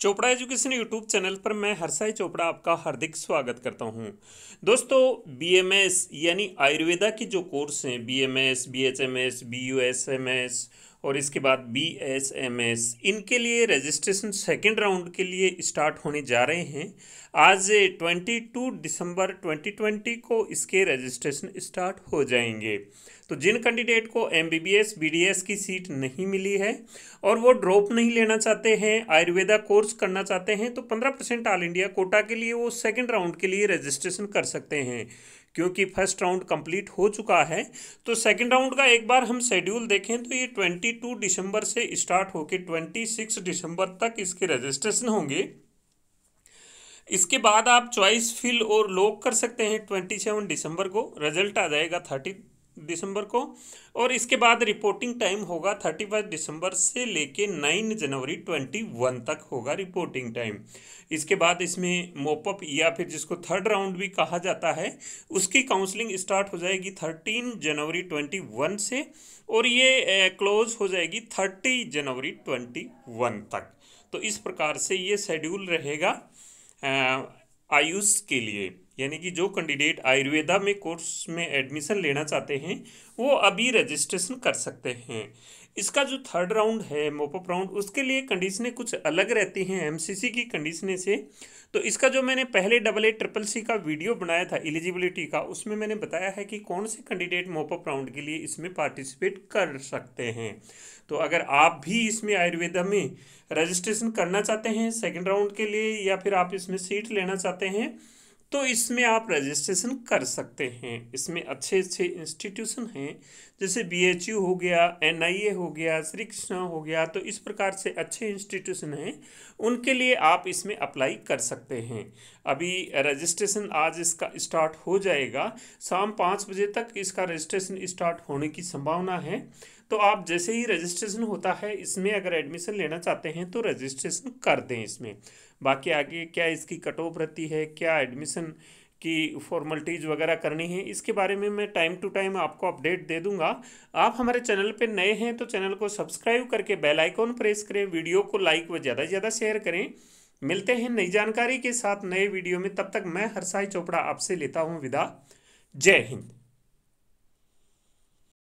Chopra education YouTube channel पर मैं हरसाई चोपड़ा आपका हार्दिक स्वागत करता हूं। दोस्तों बीएमएस यानी आयुर्वेदा की जो कोर्स हैं बीएमएस, बीएचएमएस, बीयूएसएमएस और इसके बाद बी एस एम एस इनके लिए रजिस्ट्रेशन सेकेंड राउंड के लिए स्टार्ट होने जा रहे हैं आज 22 दिसंबर 2020 को इसके रजिस्ट्रेशन स्टार्ट हो जाएंगे तो जिन कैंडिडेट को M B B S B D S की सीट नहीं मिली है और वो ड्रॉप नहीं लेना चाहते हैं आयुर्वेदा कोर्स करना चाहते हैं तो पंद्रह परसेंट ऑल इंडिया कोटा के लिए वो सेकेंड राउंड के लिए रजिस्ट्रेशन कर सकते हैं क्योंकि फर्स्ट राउंड कंप्लीट हो चुका है तो सेकंड राउंड का एक बार हम शेड्यूल देखें तो ये 22 दिसंबर से स्टार्ट होकर 26 दिसंबर तक इसके रजिस्ट्रेशन होंगे इसके बाद आप चॉइस फिल और लॉक कर सकते हैं 27 दिसंबर को रिजल्ट आ जाएगा थर्टी दिसंबर को और इसके बाद रिपोर्टिंग टाइम होगा थर्टी फर्स्ट दिसंबर से लेके नाइन जनवरी ट्वेंटी वन तक होगा रिपोर्टिंग टाइम इसके बाद इसमें मोपअप या फिर जिसको थर्ड राउंड भी कहा जाता है उसकी काउंसलिंग स्टार्ट हो जाएगी थर्टीन जनवरी ट्वेंटी वन से और ये क्लोज हो जाएगी थर्टी जनवरी ट्वेंटी वन तक तो इस प्रकार से ये शेड्यूल रहेगा आयुष के लिए यानी कि जो कैंडिडेट आयुर्वेदा में कोर्स में एडमिशन लेना चाहते हैं वो अभी रजिस्ट्रेशन कर सकते हैं इसका जो थर्ड राउंड है मोपअप राउंड उसके लिए कंडीशनें कुछ अलग रहती हैं एमसीसी की कंडीशनें से तो इसका जो मैंने पहले डबल ए ट्रिपल सी का वीडियो बनाया था एलिजिबिलिटी का उसमें मैंने बताया है कि कौन से कैंडिडेट मोपअप राउंड के लिए इसमें पार्टिसिपेट कर सकते हैं तो अगर आप भी इसमें आयुर्वेदा में रजिस्ट्रेशन करना चाहते हैं सेकेंड राउंड के लिए या फिर आप इसमें सीट लेना चाहते हैं तो इसमें आप रजिस्ट्रेशन कर सकते हैं इसमें अच्छे अच्छे इंस्टीट्यूशन हैं जैसे बीएचयू हो गया एनआईए हो गया श्री कृष्णा हो गया तो इस प्रकार से अच्छे इंस्टीट्यूशन हैं उनके लिए आप इसमें अप्लाई कर सकते हैं अभी रजिस्ट्रेशन आज इसका स्टार्ट हो जाएगा शाम पाँच बजे तक इसका रजिस्ट्रेशन स्टार्ट होने की संभावना है तो आप जैसे ही रजिस्ट्रेशन होता है इसमें अगर एडमिशन लेना चाहते हैं तो रजिस्ट्रेशन कर दें इसमें बाकी आगे क्या इसकी कट ऑफ रहती है क्या एडमिशन की फॉर्मलिटीज़ वगैरह करनी है इसके बारे में मैं टाइम टू टाइम आपको अपडेट दे दूंगा आप हमारे चैनल पे नए हैं तो चैनल को सब्सक्राइब करके बेल आइकॉन प्रेस करें वीडियो को लाइक व ज़्यादा से ज़्यादा शेयर करें मिलते हैं नई जानकारी के साथ नए वीडियो में तब तक मैं हरसाई चोपड़ा आपसे लेता हूँ विदा जय हिंद